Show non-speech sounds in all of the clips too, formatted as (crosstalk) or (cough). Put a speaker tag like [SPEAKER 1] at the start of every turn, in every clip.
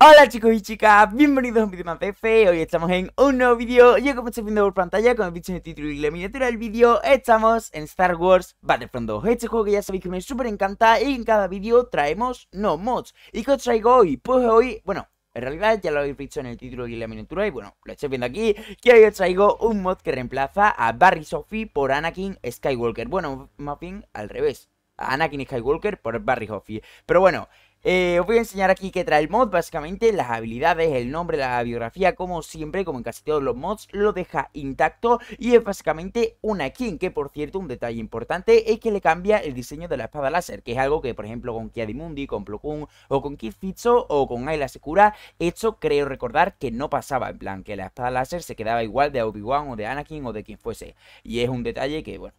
[SPEAKER 1] Hola chicos y chicas, bienvenidos a un vídeo más F. Hoy estamos en un nuevo vídeo. Y como estáis viendo por pantalla, como he visto en el título y la miniatura del vídeo, estamos en Star Wars Battlefront 2. Este juego que ya sabéis que me super encanta y en cada vídeo traemos no mods. ¿Y qué os traigo hoy? Pues hoy, bueno, en realidad ya lo habéis visto en el título y la miniatura y bueno, lo estáis viendo aquí, que hoy os traigo un mod que reemplaza a Barry Sophie por Anakin Skywalker. Bueno, más bien al revés, a Anakin Skywalker por Barry Sophie. Pero bueno, eh, os voy a enseñar aquí que trae el mod, básicamente las habilidades, el nombre, la biografía, como siempre, como en casi todos los mods, lo deja intacto y es básicamente una skin, que por cierto, un detalle importante es que le cambia el diseño de la espada láser, que es algo que por ejemplo con Kiadimundi, con Plo o con Kid o con Ayla Secura, esto creo recordar que no pasaba, en plan que la espada láser se quedaba igual de Obi-Wan o de Anakin o de quien fuese, y es un detalle que, bueno,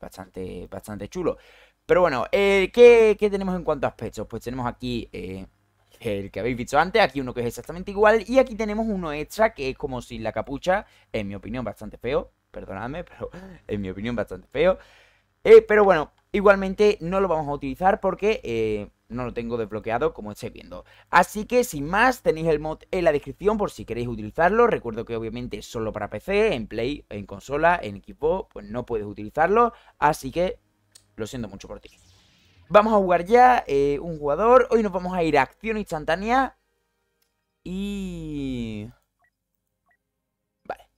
[SPEAKER 1] bastante, bastante chulo. Pero bueno, eh, ¿qué, tenemos en cuanto a aspectos? Pues tenemos aquí eh, el que habéis visto antes, aquí uno que es exactamente igual y aquí tenemos uno extra que es como sin la capucha, en mi opinión bastante feo, perdonadme, (laughs) pero en mi opinión bastante feo. Eh, pero bueno, igualmente no lo vamos a utilizar porque no lo tengo desbloqueado como estáis viendo. Así que sin más, tenéis el mod en la descripción por si queréis utilizarlo. Recuerdo que obviamente es solo para PC, en Play, en consola, en equipo, pues no puedes utilizarlo. Así que lo siento mucho por ti. Vamos a jugar ya eh, un jugador. Hoy nos vamos a ir a acción instantánea. Y... Vale.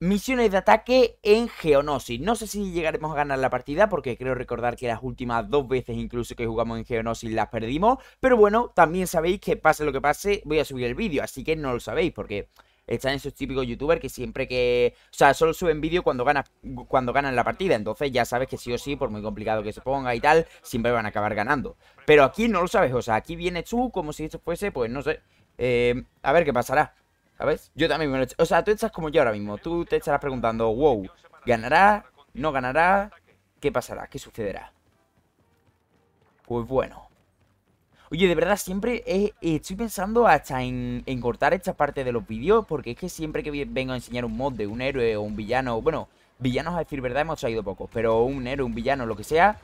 [SPEAKER 1] Misiones de ataque en Geonosis. No sé si llegaremos a ganar la partida porque creo recordar que las últimas dos veces incluso que jugamos en Geonosis las perdimos. Pero bueno, también sabéis que pase lo que pase voy a subir el vídeo. Así que no lo sabéis porque están esos típicos youtubers que siempre que... O sea, solo suben vídeo cuando, cuando ganan la partida. Entonces ya sabes que sí o sí, por muy complicado que se ponga y tal, siempre van a acabar ganando. Pero aquí no lo sabes, o sea, aquí viene tú como si esto fuese, pues no sé. Eh, a ver qué pasará, ¿sabes? Yo también me lo O sea, tú estás como yo ahora mismo. Tú te estarás preguntando, wow, ¿ganará? ¿No ganará? ¿Qué pasará? ¿Qué sucederá? Pues bueno. Oye, de verdad, siempre eh, estoy pensando hasta en, cortar esta parte de los vídeos, porque es que siempre que vengo a enseñar un mod de un héroe o un villano, bueno, villanos a decir verdad hemos traído pocos, pero un héroe, un villano, lo que sea,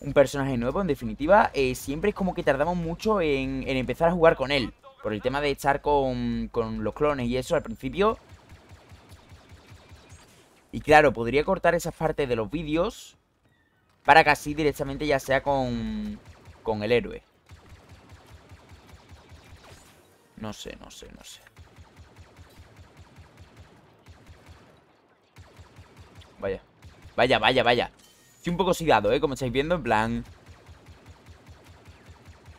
[SPEAKER 1] un personaje nuevo, en definitiva, eh, siempre es como que tardamos mucho en, empezar a jugar con él, por el tema de estar con, los clones y eso al principio. Y claro, podría cortar esa parte de los vídeos para que así directamente ya sea con con el héroe. No sé, no sé, no sé. Vaya. Vaya, vaya, vaya. Estoy un poco sigado, ¿eh? Como estáis viendo, en plan...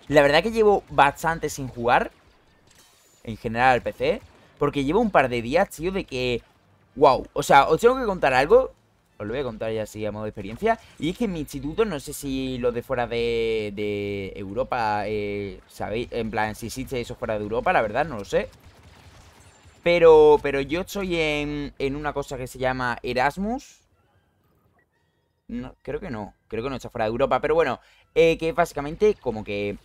[SPEAKER 1] La verdad que llevo bastante sin jugar. En general al PC. Porque llevo un par de días, tío, de que... Wow. O sea, os tengo que contar algo os lo voy a contar ya así a modo de experiencia. Y es que en mi instituto, no sé si los de fuera de, Europa, eh, ¿sabéis? En plan, si existe eso fuera de Europa, la verdad, no lo sé. Pero, pero yo estoy en, una cosa que se llama Erasmus. No, creo que no. Creo que no está fuera de Europa. Pero bueno, eh, que básicamente como que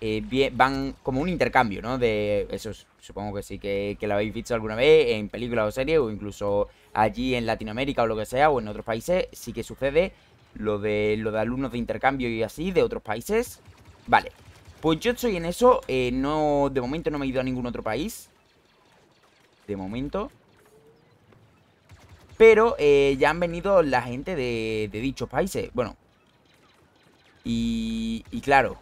[SPEAKER 1] eh, van como un intercambio, ¿no? De eso supongo que sí que, lo habéis visto alguna vez en películas o series o incluso allí en Latinoamérica o lo que sea o en otros países sí que sucede lo de lo de alumnos de intercambio y así de otros países. Vale. Pues yo estoy en eso, eh, no de momento no me he ido a ningún otro país. De momento. Pero eh, ya han venido la gente de, dichos países. Bueno. Y, y claro,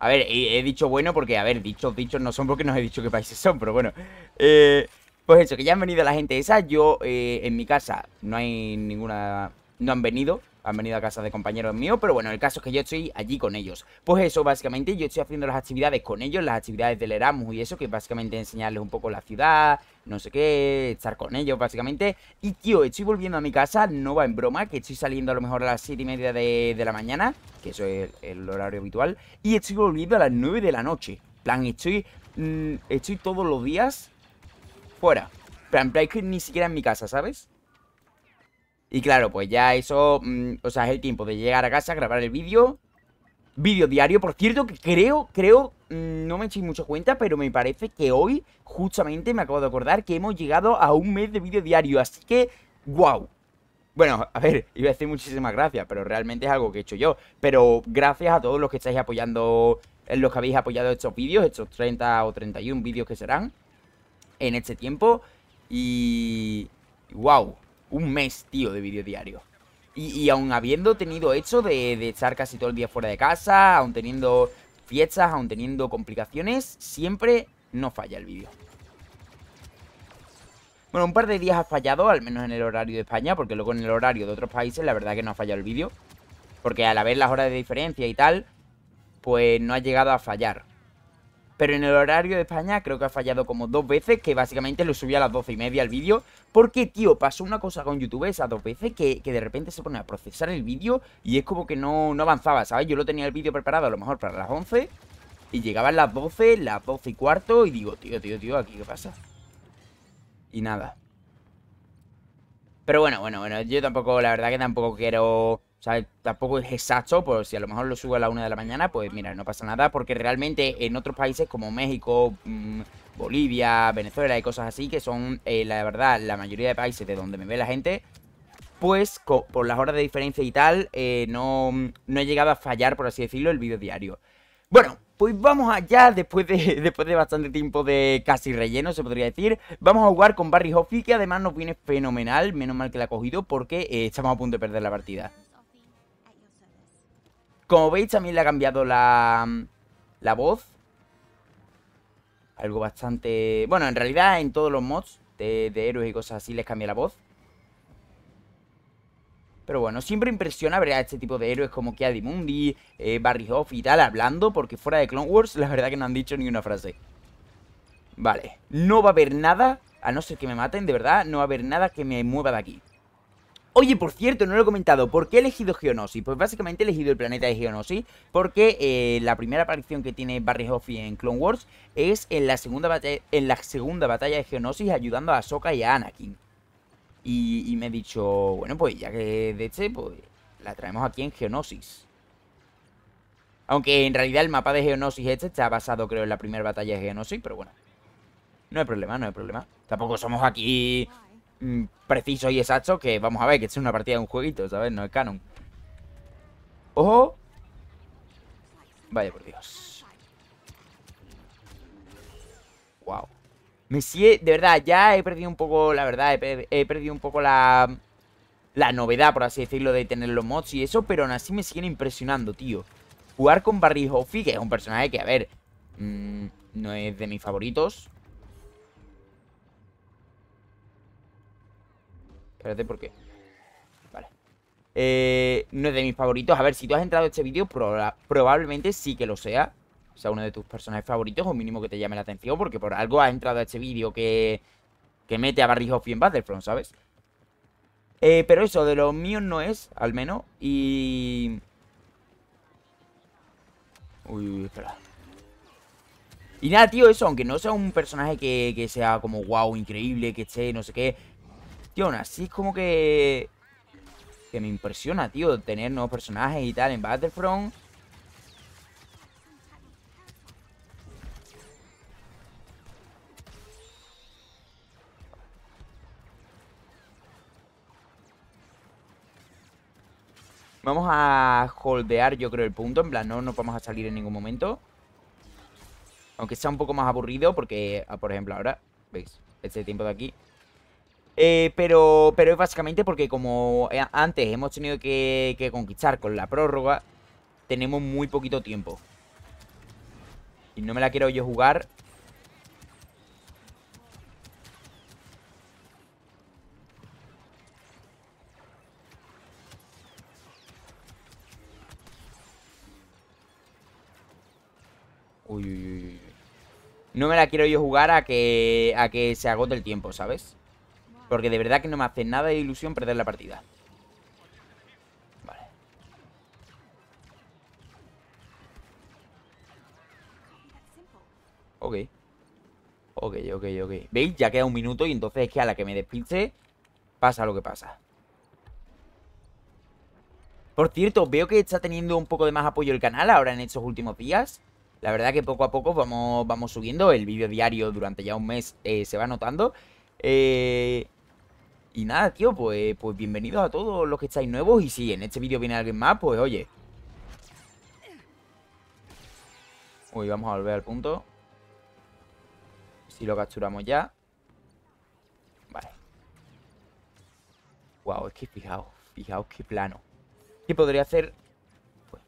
[SPEAKER 1] a ver, he, dicho bueno porque, a ver, dichos, dichos no son porque no he dicho qué países son, pero bueno. Eh, pues eso, que ya han venido la gente esa. Yo, eh, en mi casa, no hay ninguna... No han venido han venido a casa de compañeros míos, pero bueno, el caso es que yo estoy allí con ellos. Pues eso, básicamente yo estoy haciendo las actividades con ellos, las actividades del Erasmus y eso, que básicamente enseñarles un poco la ciudad, no sé qué, estar con ellos básicamente. Y tío, estoy volviendo a mi casa, no va en broma, que estoy saliendo a lo mejor a las 7 y media de, la mañana, que eso es el, horario habitual, y estoy volviendo a las 9 de la noche. plan, estoy, mm, estoy todos los días fuera. plan, plan, que ni siquiera en mi casa, ¿sabes? Y claro, pues ya eso, mm, o sea, es el tiempo de llegar a casa, grabar el vídeo. Vídeo diario, por cierto, que creo, creo, mm, no me echéis mucho cuenta, pero me parece que hoy, justamente, me acabo de acordar que hemos llegado a un mes de vídeo diario. Así que, wow. Bueno, a ver, (laughs) iba a decir muchísimas gracias, pero realmente es algo que he hecho yo. Pero gracias a todos los que estáis apoyando, eh, los que habéis apoyado estos vídeos, estos 30 o 31 vídeos que serán en este tiempo. Y... ¡Wow! Un mes, tío, de vídeo diario. Y, aun aún habiendo tenido hecho de, estar casi todo el día fuera de casa, aún teniendo fiestas, aún teniendo complicaciones, siempre no falla el vídeo. Bueno, un par de días ha fallado, al menos en el horario de España, porque luego en el horario de otros países la verdad que no ha fallado el vídeo. Porque la vez las horas de diferencia y tal, pues no ha llegado a fallar. Pero en el horario de España creo que ha fallado como dos veces, que básicamente lo subía a las doce y media el vídeo porque, tío, pasó una cosa con YouTube esas dos veces que, que de repente se pone a procesar el vídeo y es como que no, avanzaba, ¿sabes? Yo lo tenía el vídeo preparado a lo mejor para las 11 y llegaban las 12, las 12 y cuarto y digo, tío, tío, tío, ¿aquí qué pasa? Y nada. Pero bueno, bueno, bueno, yo tampoco, la verdad que tampoco quiero... O sea, tampoco es exacto, Por pues si a lo mejor lo subo a la una de la mañana, pues mira, no pasa nada, porque realmente en otros países como México, mm, Bolivia, Venezuela y cosas así, que son, eh, la verdad, la mayoría de países de donde me ve la gente, pues por las horas de diferencia y tal, eh, no, he llegado a fallar, por así decirlo, el vídeo diario. Bueno, pues vamos allá, después de, (laughs) después de bastante tiempo de casi relleno, se podría decir. Vamos a jugar con Barry Hoffy, que además nos viene fenomenal, menos mal que la ha cogido, porque eh, estamos a punto de perder la partida. Como veis, también le ha cambiado la, la voz algo bastante... Bueno, en realidad en todos los mods de, héroes y cosas así les cambia la voz. Pero bueno, siempre impresiona ver a este tipo de héroes como que Mundi, eh, Barry Hoff y tal hablando, porque fuera de Clone Wars la verdad que no han dicho ni una frase. Vale, no va a haber nada, a no ser que me maten, de verdad, no va a haber nada que me mueva de aquí. Oye, por cierto, no lo he comentado, ¿por qué he elegido Geonosis? Pues básicamente he elegido el planeta de Geonosis porque eh, la primera aparición que tiene Barry Hoffy en Clone Wars es en la segunda, en la segunda batalla de Geonosis ayudando a Ahsoka y a Anakin. Y, me he dicho, bueno, pues ya que de este, pues la traemos aquí en Geonosis. Aunque en realidad el mapa de Geonosis este está basado, creo, en la primera batalla de Geonosis, pero bueno. No hay problema, no hay problema. Tampoco somos aquí Mm, preciso y exacto que, vamos a ver, que es una partida de un jueguito, ¿sabes? No es canon. ¡Ojo! Vaya por Dios. Wow. Me sigue, de verdad, ya he perdido un poco, la verdad, he, perdido un poco la, la novedad, por así decirlo, de tener los mods y eso, pero aún así me siguen impresionando, tío. Jugar con Barry Hoffy, que es un personaje que, a ver, mm, no es de mis favoritos, Espérate, ¿por Vale. Eh, no es de mis favoritos. A ver, si tú has entrado a este vídeo, probablemente sí que lo sea. O sea, uno de tus personajes favoritos o mínimo que te llame la atención. Porque por algo has entrado a este vídeo que, que mete a Barry Hoffy en Battlefront, ¿sabes? Eh, pero eso, de los míos no es, al menos. Y... Uy, uy, espera. Y nada, tío, eso, aunque no sea un personaje que, que sea como wow, increíble, que esté, no sé qué, así es como que... Que me impresiona, tío, tener nuevos personajes y tal en Battlefront. Vamos a holdear, yo creo, el punto. En plan, no nos vamos a salir en ningún momento. Aunque sea un poco más aburrido porque, ah, por ejemplo, ahora, ¿veis? Este tiempo de aquí eh, pero, pero es básicamente porque como eh, antes hemos tenido que, conquistar con la prórroga, tenemos muy poquito tiempo. Y no me la quiero yo jugar Uy, uy, uy. No me la quiero yo jugar a que, a que se agote el tiempo, ¿sabes? Porque de verdad que no me hace nada de ilusión perder la partida. Vale. Ok. Ok, ok, ok. ¿Veis? Ya queda un minuto y entonces es que a la que me despinche pasa lo que pasa. Por cierto, veo que está teniendo un poco de más apoyo el canal ahora en estos últimos días. La verdad que poco a poco vamos, vamos subiendo. El vídeo diario durante ya un mes eh, se va notando. Eh, y nada, tío, pues, pues bienvenidos a todos los que estáis nuevos. Y si en este vídeo viene alguien más, pues oye. Uy, vamos a volver al punto. Si lo capturamos ya. Vale. Wow, es que fijaos, fijaos qué plano. ¿Qué podría hacer? Pues,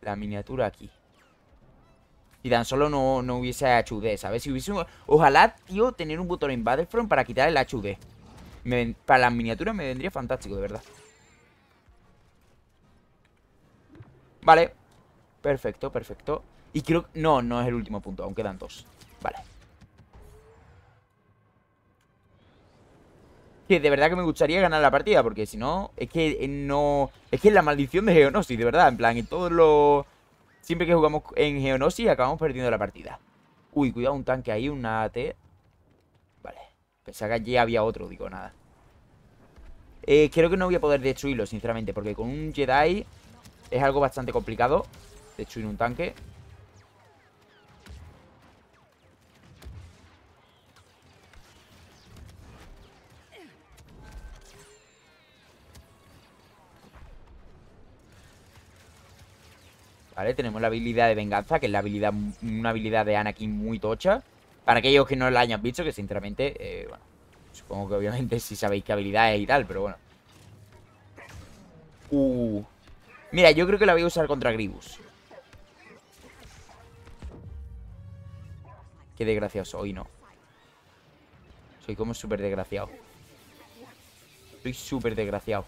[SPEAKER 1] la miniatura aquí. Y tan solo no, no hubiese HUD, ¿sabes? Si hubiese Ojalá, tío, tener un botón en Battlefront para quitar el HUD. Para las miniaturas me vendría fantástico, de verdad. Vale. Perfecto, perfecto. Y creo... No, no es el último punto. Aún quedan dos. Vale. Que de verdad que me gustaría ganar la partida. Porque si no... Es que no... Es que es la maldición de Geonosis, de verdad. En plan, en todos los Siempre que jugamos en Geonosis acabamos perdiendo la partida. Uy, cuidado, un tanque ahí, una AT. Vale. Pensaba que allí había otro, digo, nada. Eh, creo que no voy a poder destruirlo, sinceramente, porque con un Jedi es algo bastante complicado destruir un tanque. Tenemos la habilidad de venganza, que es la habilidad, una habilidad de Anakin muy tocha. Para aquellos que no la hayan visto, que sinceramente, eh, bueno, supongo que obviamente sí sabéis qué habilidad es y tal, pero bueno. Uh. Mira, yo creo que la voy a usar contra Gribus. Qué desgraciado soy, no. Soy como súper desgraciado. Soy súper desgraciado.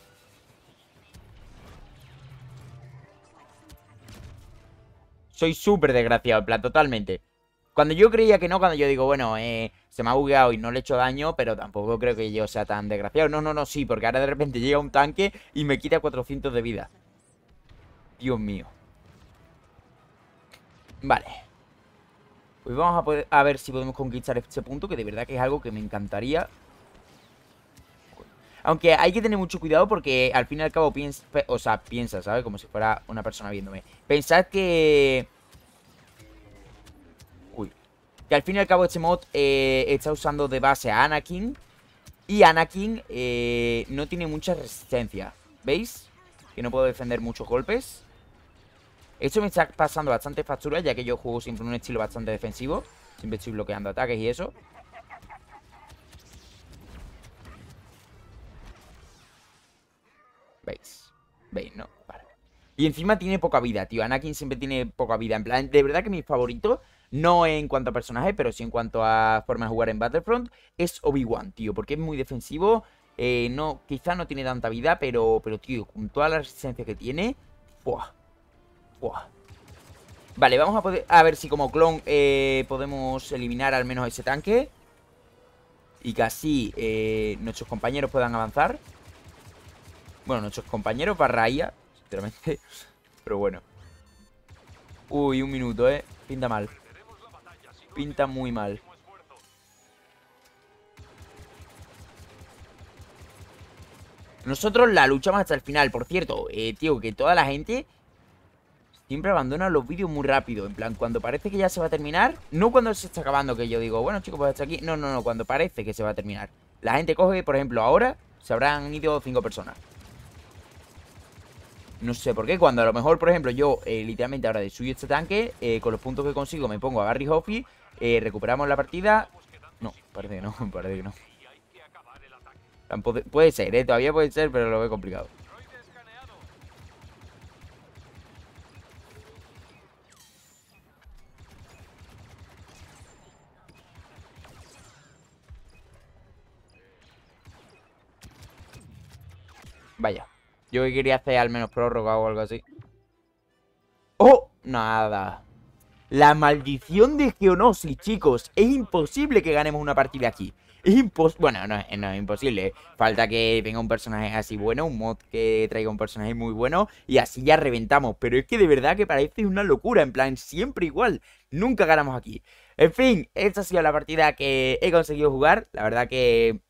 [SPEAKER 1] Soy súper desgraciado, en plan, totalmente. Cuando yo creía que no, cuando yo digo, bueno, eh, se me ha bugueado y no le he hecho daño, pero tampoco creo que yo sea tan desgraciado. No, no, no, sí, porque ahora de repente llega un tanque y me quita 400 de vida. Dios mío. Vale. Pues vamos a ver si podemos conquistar este punto, que de verdad que es algo que me encantaría aunque hay que tener mucho cuidado porque al fin y al cabo piensa, o sea, piensa, ¿sabes? Como si fuera una persona viéndome. Pensad que... Uy. Que al fin y al cabo este mod eh, está usando de base a Anakin. Y Anakin eh, no tiene mucha resistencia. ¿Veis? Que no puedo defender muchos golpes. Esto me está pasando bastante factura, ya que yo juego siempre en un estilo bastante defensivo. Siempre estoy bloqueando ataques y eso. ¿Veis? no? Vale. Y encima tiene poca vida, tío. Anakin siempre tiene poca vida. En plan, de verdad que mi favorito, no en cuanto a personaje, pero sí en cuanto a forma de jugar en Battlefront, es Obi-Wan, tío. Porque es muy defensivo. Eh, no, quizá no tiene tanta vida, pero, pero tío, con toda la resistencia que tiene... ¡Buah! ¡Buah! Vale, vamos a poder... A ver si como clon eh, podemos eliminar al menos ese tanque. Y que así eh, nuestros compañeros puedan avanzar. Bueno, nuestros compañeros barraía, sinceramente. (laughs) Pero bueno. Uy, un minuto, ¿eh? Pinta mal. Pinta muy mal. Nosotros la luchamos hasta el final. Por cierto, eh, tío, que toda la gente siempre abandona los vídeos muy rápido. En plan, cuando parece que ya se va a terminar. No cuando se está acabando, que yo digo, bueno, chicos, pues hasta aquí. No, no, no, cuando parece que se va a terminar. La gente coge, por ejemplo, ahora se habrán ido cinco personas. No sé por qué, cuando a lo mejor, por ejemplo, yo eh, literalmente ahora suyo este tanque, eh, con los puntos que consigo me pongo a Gary Hoffy, eh, recuperamos la partida. No, parece que no, (laughs) parece que no. puede ser, eh, todavía puede ser, pero lo veo complicado. Vaya. Yo quería hacer al menos prórroga o algo así. ¡Oh! Nada. La maldición de Geonosis, chicos. Es imposible que ganemos una partida aquí. Es imposible. Bueno, no, eh, no, es imposible. Falta que venga un personaje así bueno, un mod que traiga un personaje muy bueno y así ya reventamos. Pero es que de verdad que parece una locura, en plan, siempre igual. Nunca ganamos aquí. En fin, esta ha sido la partida que he conseguido jugar. La verdad que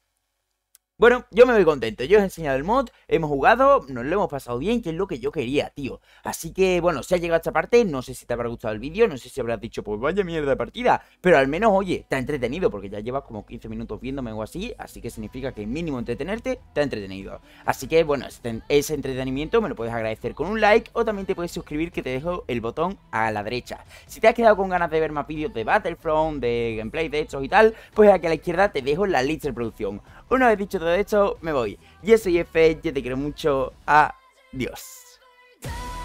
[SPEAKER 1] bueno, yo me voy contento, yo os he enseñado el mod, hemos jugado, nos lo hemos pasado bien, que es lo que yo quería, tío. Así que, bueno, si ha llegado a esta parte, no sé si te habrá gustado el vídeo, no sé si habrás dicho, pues vaya mierda de partida, pero al menos, oye, te ha entretenido, porque ya llevas como 15 minutos viéndome o así, así que significa que mínimo entretenerte, te ha entretenido. Así que, bueno, ese entretenimiento me lo puedes agradecer con un like o también te puedes suscribir que te dejo el botón a la derecha. Si te has quedado con ganas de ver más vídeos de Battlefront, de gameplay de hechos y tal, pues aquí a la izquierda te dejo la lista de producción. Una vez dicho todo esto, me voy. Yo soy F, yo te quiero mucho. Adiós.